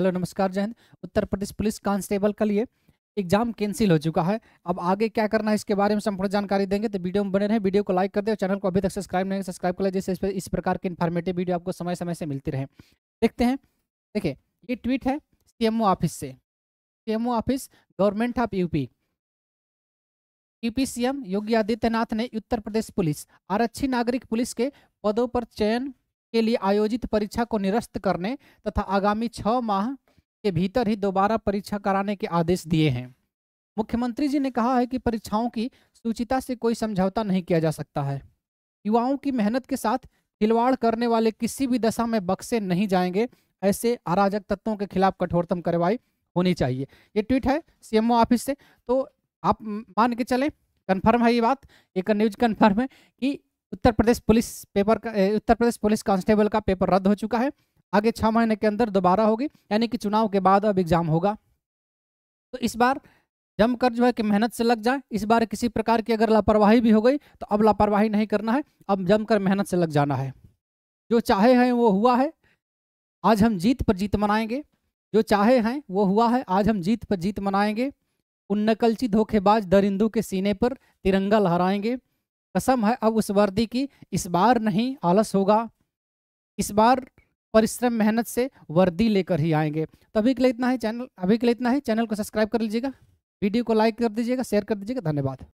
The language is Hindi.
हेलो नमस्कार जय उत्तर प्रदेश पुलिस कांस्टेबल का लिए एग्जाम कैंसिल हो चुका है अब आगे क्या करना है इसके बारे में संपूर्ण जानकारी देंगे तो वीडियो में बने रहें वीडियो को लाइक कर दें और चैनल को अभी तक सब्सक्राइब नहीं सब्सक्राइब कर लें जिससे इस प्रकार के इन्फॉर्मेटिव वीडियो आपको समय समय से मिलती रहे देखते हैं देखिए ये ट्वीट है सी ऑफिस से C office government of UP UP CM Yogi Adityanath ने उत्तर प्रदेश पुलिस आरक्षी नागरिक पुलिस के पदों पर चयन के लिए आयोजित परीक्षा को निरस्त करने तथा आगामी छः माह के भीतर ही दोबारा परीक्षा कराने के आदेश दिए हैं मुख्यमंत्री जी ने कहा है कि परीक्षाओं की सूचिता से कोई समझौता नहीं किया जा सकता है युवाओं की मेहनत के साथ खिलवाड़ करने वाले किसी भी दशा में बक्से नहीं जाएंगे ऐसे अराजक तत्वों के खिलाफ कठोरतम कार्रवाई होनी चाहिए ये ट्वीट है सीएमओ ऑफिस से तो आप मान के चलें कन्फर्म है ये बात एक न्यूज कन्फर्म है कि उत्तर प्रदेश पुलिस पेपर का उत्तर प्रदेश पुलिस कांस्टेबल का पेपर रद्द हो चुका है आगे छः महीने के अंदर दोबारा होगी यानी कि चुनाव के बाद अब एग्जाम होगा तो इस बार जमकर जो है कि मेहनत से लग जाए इस बार किसी प्रकार की अगर लापरवाही भी हो गई तो अब लापरवाही नहीं करना है अब जमकर मेहनत से लग जाना है जो चाहे हैं वो हुआ है आज हम जीत पर जीत मनाएंगे जो चाहे हैं वो हुआ है आज हम जीत पर जीत मनाएंगे उन नकलची धोखेबाज दरिंदू के सीने पर तिरंगा लहराएंगे कसम है अब उस वर्दी की इस बार नहीं आलस होगा इस बार परिश्रम मेहनत से वर्दी लेकर ही आएंगे तो अभी के लिए इतना ही चैनल अभी के लिए इतना ही चैनल को सब्सक्राइब कर लीजिएगा वीडियो को लाइक कर दीजिएगा शेयर कर दीजिएगा धन्यवाद